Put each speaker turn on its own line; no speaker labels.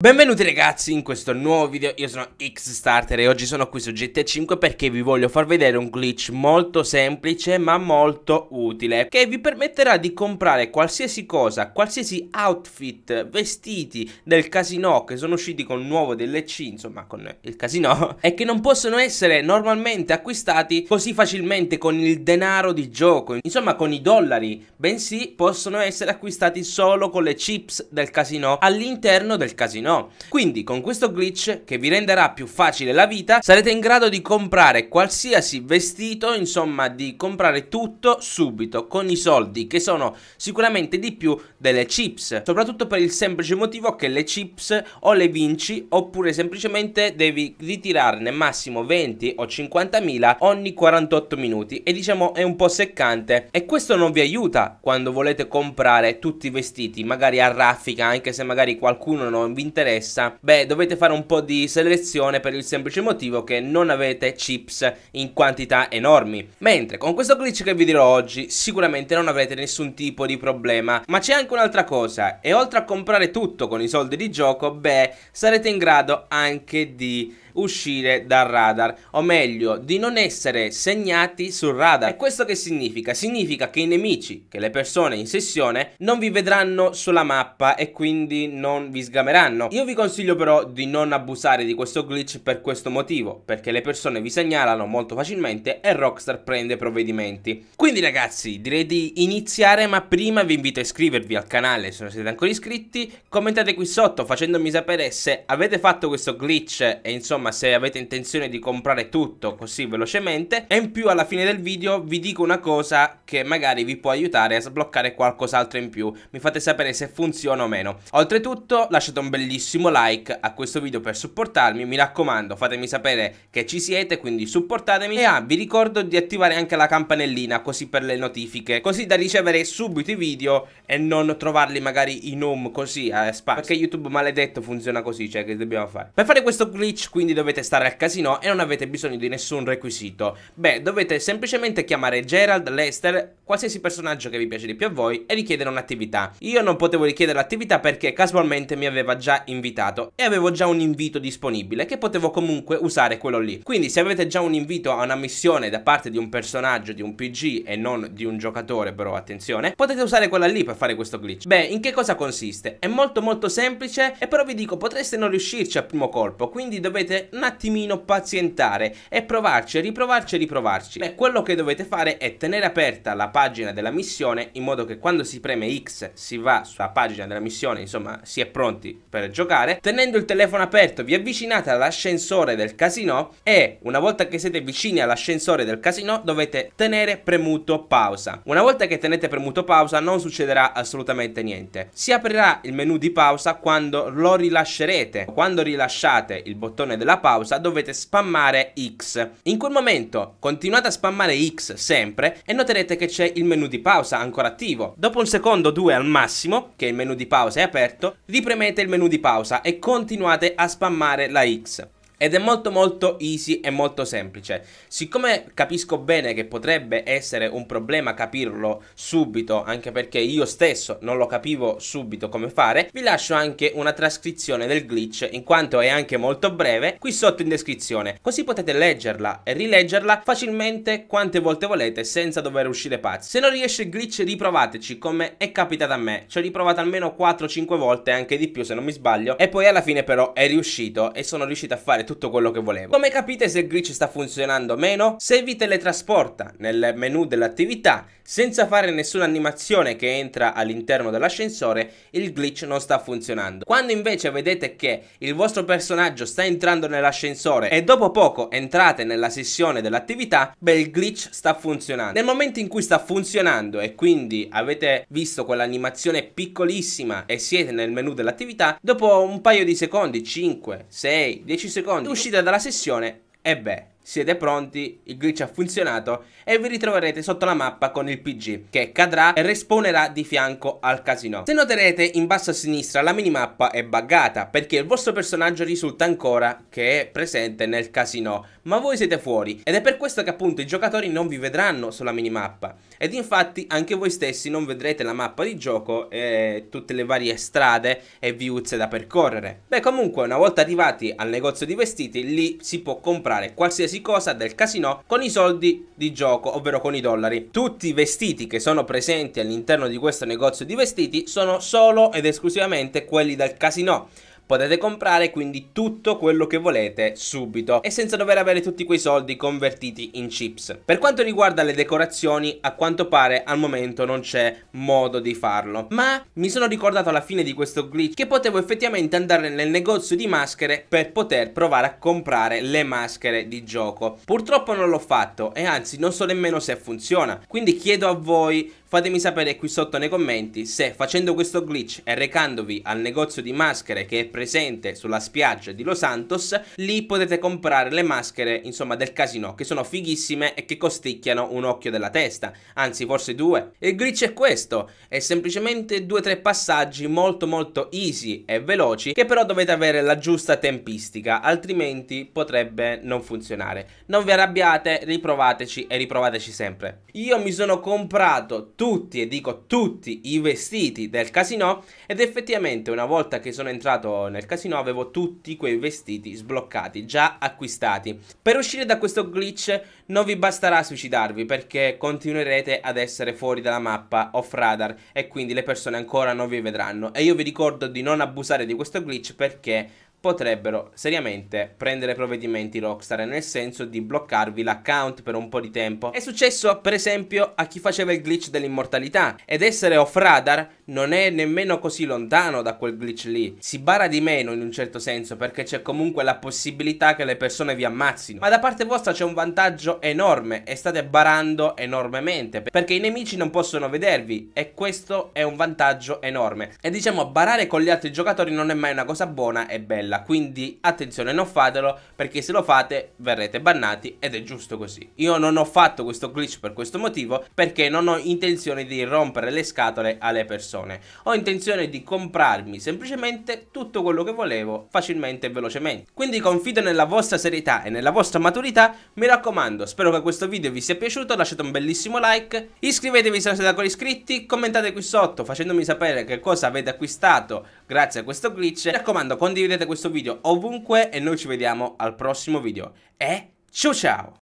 Benvenuti ragazzi in questo nuovo video, io sono Xstarter e oggi sono qui su GTA 5 perché vi voglio far vedere un glitch molto semplice ma molto utile che vi permetterà di comprare qualsiasi cosa, qualsiasi outfit, vestiti del casino che sono usciti con il nuovo DLC, insomma con il casino e che non possono essere normalmente acquistati così facilmente con il denaro di gioco, insomma con i dollari, bensì possono essere acquistati solo con le chips del casino all'interno del casino no? Quindi con questo glitch che vi renderà più facile la vita sarete in grado di comprare qualsiasi vestito, insomma di comprare tutto subito con i soldi che sono sicuramente di più delle chips, soprattutto per il semplice motivo che le chips o le vinci oppure semplicemente devi ritirarne massimo 20 o 50.000 ogni 48 minuti e diciamo è un po' seccante e questo non vi aiuta quando volete comprare tutti i vestiti, magari a raffica anche se magari qualcuno non vi interessa interessa? Beh, dovete fare un po' di selezione per il semplice motivo che non avete chips in quantità enormi. Mentre con questo glitch che vi dirò oggi sicuramente non avrete nessun tipo di problema, ma c'è anche un'altra cosa e oltre a comprare tutto con i soldi di gioco, beh, sarete in grado anche di uscire dal radar, o meglio, di non essere segnati sul radar. E questo che significa? Significa che i nemici, che le persone in sessione, non vi vedranno sulla mappa e quindi non vi sgameranno. Io vi consiglio però di non abusare di questo glitch per questo motivo, perché le persone vi segnalano molto facilmente e Rockstar prende provvedimenti. Quindi ragazzi, direi di iniziare, ma prima vi invito a iscrivervi al canale se non siete ancora iscritti, commentate qui sotto facendomi sapere se avete fatto questo glitch e insomma programma se avete intenzione di comprare tutto così velocemente e in più alla fine del video vi dico una cosa che magari vi può aiutare a sbloccare qualcos'altro in più mi fate sapere se funziona o meno oltretutto lasciate un bellissimo like a questo video per supportarmi mi raccomando fatemi sapere che ci siete quindi supportatemi e ah, vi ricordo di attivare anche la campanellina così per le notifiche così da ricevere subito i video e non trovarli magari in home così a eh, spazio perché youtube maledetto funziona così cioè che dobbiamo fare per fare questo glitch quindi dovete stare al casino e non avete bisogno di nessun requisito. Beh, dovete semplicemente chiamare Gerald, Lester, qualsiasi personaggio che vi piace di più a voi e richiedere un'attività. Io non potevo richiedere l'attività perché casualmente mi aveva già invitato e avevo già un invito disponibile che potevo comunque usare quello lì. Quindi se avete già un invito a una missione da parte di un personaggio, di un PG e non di un giocatore però attenzione, potete usare quella lì per fare questo glitch. Beh, in che cosa consiste? È molto molto semplice e però vi dico potreste non riuscirci al primo colpo, quindi dovete dovete un attimino pazientare e provarci, riprovarci e riprovarci. Beh, quello che dovete fare è tenere aperta la pagina della missione in modo che quando si preme X si va sulla pagina della missione, insomma si è pronti per giocare. Tenendo il telefono aperto vi avvicinate all'ascensore del casino e una volta che siete vicini all'ascensore del casino dovete tenere premuto pausa. Una volta che tenete premuto pausa non succederà assolutamente niente. Si aprirà il menu di pausa quando lo rilascerete. Quando rilasciate il bottone del la pausa dovete spammare X. In quel momento continuate a spammare X sempre e noterete che c'è il menu di pausa ancora attivo. Dopo un secondo o due al massimo, che il menu di pausa è aperto, ripremete il menu di pausa e continuate a spammare la X. Ed è molto molto easy e molto semplice. Siccome capisco bene che potrebbe essere un problema capirlo subito, anche perché io stesso non lo capivo subito come fare, vi lascio anche una trascrizione del glitch, in quanto è anche molto breve, qui sotto in descrizione. Così potete leggerla e rileggerla facilmente quante volte volete senza dover uscire pazzi. Se non riesce il glitch riprovateci come è capitato a me. Ci ho riprovato almeno 4-5 volte, anche di più se non mi sbaglio, e poi alla fine però è riuscito e sono riuscito a fare tutto quello che volevo. Come capite se il glitch sta funzionando o meno? Se vi teletrasporta nel menu dell'attività senza fare nessuna animazione che entra all'interno dell'ascensore, il glitch non sta funzionando. Quando invece vedete che il vostro personaggio sta entrando nell'ascensore e dopo poco entrate nella sessione dell'attività, beh il glitch sta funzionando. Nel momento in cui sta funzionando e quindi avete visto quell'animazione piccolissima e siete nel menu dell'attività, dopo un paio di secondi, 5, 6, 10 secondi, quando uscita dalla sessione, e beh, siete pronti, il glitch ha funzionato e vi ritroverete sotto la mappa con il PG che cadrà e respawnerà di fianco al casino. Se noterete in basso a sinistra la minimappa è buggata perché il vostro personaggio risulta ancora che è presente nel casino ma voi siete fuori ed è per questo che appunto i giocatori non vi vedranno sulla minimappa ed infatti anche voi stessi non vedrete la mappa di gioco e tutte le varie strade e viuzze da percorrere. Beh comunque una volta arrivati al negozio di vestiti lì si può comprare qualsiasi cosa del casino con i soldi di gioco, ovvero con i dollari. Tutti i vestiti che sono presenti all'interno di questo negozio di vestiti sono solo ed esclusivamente quelli del casino potete comprare quindi tutto quello che volete subito e senza dover avere tutti quei soldi convertiti in chips. Per quanto riguarda le decorazioni, a quanto pare al momento non c'è modo di farlo, ma mi sono ricordato alla fine di questo glitch che potevo effettivamente andare nel negozio di maschere per poter provare a comprare le maschere di gioco. Purtroppo non l'ho fatto e anzi non so nemmeno se funziona, quindi chiedo a voi Fatemi sapere qui sotto nei commenti se facendo questo glitch e recandovi al negozio di maschere che è presente sulla spiaggia di Los Santos, lì potete comprare le maschere insomma del casino che sono fighissime e che costicchiano un occhio della testa, anzi forse due. E Il glitch è questo, è semplicemente due o tre passaggi molto molto easy e veloci che però dovete avere la giusta tempistica, altrimenti potrebbe non funzionare. Non vi arrabbiate, riprovateci e riprovateci sempre. Io mi sono comprato tutti, e dico tutti, i vestiti del casino ed effettivamente una volta che sono entrato nel casino avevo tutti quei vestiti sbloccati, già acquistati. Per uscire da questo glitch non vi basterà suicidarvi perché continuerete ad essere fuori dalla mappa off radar e quindi le persone ancora non vi vedranno e io vi ricordo di non abusare di questo glitch perché potrebbero seriamente prendere provvedimenti Rockstar, nel senso di bloccarvi l'account per un po' di tempo. È successo per esempio a chi faceva il glitch dell'immortalità ed essere off radar non è nemmeno così lontano da quel glitch lì. Si bara di meno in un certo senso perché c'è comunque la possibilità che le persone vi ammazzino. Ma da parte vostra c'è un vantaggio enorme e state barando enormemente perché i nemici non possono vedervi e questo è un vantaggio enorme. E diciamo barare con gli altri giocatori non è mai una cosa buona e bella bella, quindi attenzione non fatelo perché se lo fate verrete bannati ed è giusto così. Io non ho fatto questo glitch per questo motivo perché non ho intenzione di rompere le scatole alle persone, ho intenzione di comprarmi semplicemente tutto quello che volevo facilmente e velocemente. Quindi confido nella vostra serietà e nella vostra maturità, mi raccomando spero che questo video vi sia piaciuto, lasciate un bellissimo like, iscrivetevi se non siete ancora iscritti, commentate qui sotto facendomi sapere che cosa avete acquistato grazie a questo glitch. Mi raccomando condividete questo video ovunque e noi ci vediamo al prossimo video e ciao ciao!